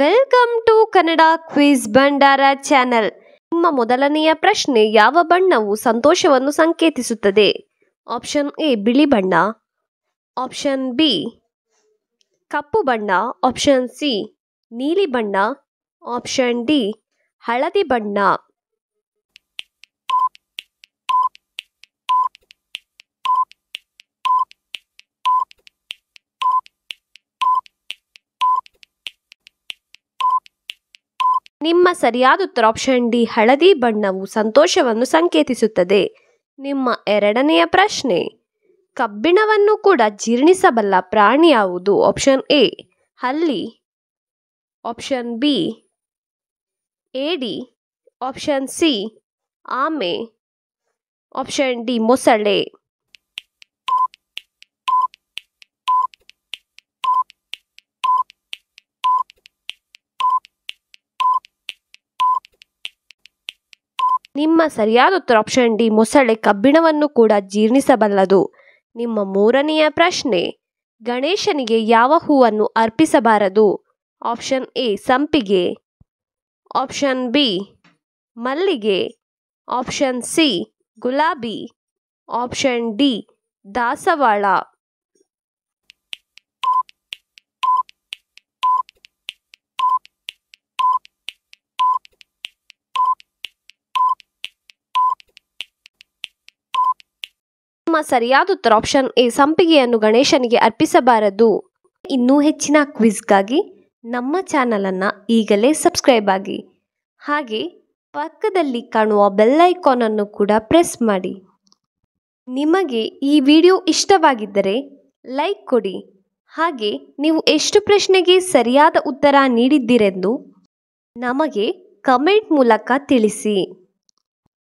welcome to Kannada quiz ಭಂಡಾರ channel ನಿಮ್ಮ ಮೊದಲನೆಯ ಪ್ರಶ್ನೆ ಯಾವ ಬಣ್ಣವು ಸಂತೋಷವನ್ನು ಸಂಕೇತಿಸುತ್ತದೆ ಆಪ್ಷನ್ ಎ ಬಿಳಿ ಬಣ್ಣ ಆಪ್ಷನ್ ಬಿ ಕಪ್ಪು ಬಣ್ಣ ಆಪ್ಷನ್ ಸಿ ನೀಲಿ ಬಣ್ಣ ಆಪ್ಷನ್ ಡಿ ಹಳದಿ ಬಣ್ಣ ನಿಮ್ಮ ಸರಿಯಾದ ಉತ್ತರ ಆಪ್ಷನ್ ಡಿ ಹಳದಿ ಬಣ್ಣವು ಸಂತೋಷವನ್ನು ಸಂಕೇತಿಸುತ್ತದೆ ನಿಮ್ಮ ಎರಡನೆಯ ಪ್ರಶ್ನೆ ಕಬ್ಬಿಣವನ್ನು ಕೂಡ ಜೀರ್ಣಿಸಬಲ್ಲ ಪ್ರಾಣಿ ಯಾವುದು ಆಪ್ಷನ್ ಎ ಹಲ್ಲಿ ಆಪ್ಷನ್ ಬಿ ಏಡಿ ಆಪ್ಷನ್ ಸಿ ಆಮೆ ಆಪ್ಷನ್ ಡಿ ಮೊಸಳೆ ನಿಮ್ಮ ಸರಿಯಾದ ಉತ್ತರ ಆಪ್ಷನ್ ಡಿ ಮೊಸಳೆ ಕಬ್ಬಿಣವನ್ನು ಕೂಡ ಜೀರ್ಣಿಸಬಲ್ಲದು ನಿಮ್ಮ ಮೂರನೆಯ ಪ್ರಶ್ನೆ ಗಣೇಶನಿಗೆ ಯಾವ ಹೂವನ್ನು ಅರ್ಪಿಸಬಾರದು ಆಪ್ಷನ್ ಎ ಸಂಪಿಗೆ ಆಪ್ಷನ್ ಬಿ ಮಲ್ಲಿಗೆ ಆಪ್ಷನ್ ಸಿ ಗುಲಾಬಿ ಆಪ್ಷನ್ ಡಿ ದಾಸವಾಳ ಸರಿಯಾದ ಉತ್ತರ ಆಪ್ಷನ್ ಎ ಸಂಪಿಗೆಯನ್ನು ಗಣೇಶನಿಗೆ ಅರ್ಪಿಸಬಾರದು ಇನ್ನೂ ಹೆಚ್ಚಿನ ಕ್ವಿಜ್ಗಾಗಿ ನಮ್ಮ ಚಾನಲನ್ನು ಈಗಲೇ ಸಬ್ಸ್ಕ್ರೈಬ್ ಆಗಿ ಹಾಗೆ ಪಕ್ಕದಲ್ಲಿ ಕಾಣುವ ಅನ್ನು ಕೂಡ ಪ್ರೆಸ್ ಮಾಡಿ ನಿಮಗೆ ಈ ವಿಡಿಯೋ ಇಷ್ಟವಾಗಿದ್ದರೆ ಲೈಕ್ ಕೊಡಿ ಹಾಗೆ ನೀವು ಎಷ್ಟು ಪ್ರಶ್ನೆಗೆ ಸರಿಯಾದ ಉತ್ತರ ನೀಡಿದ್ದೀರೆಂದು ನಮಗೆ ಕಮೆಂಟ್ ಮೂಲಕ ತಿಳಿಸಿ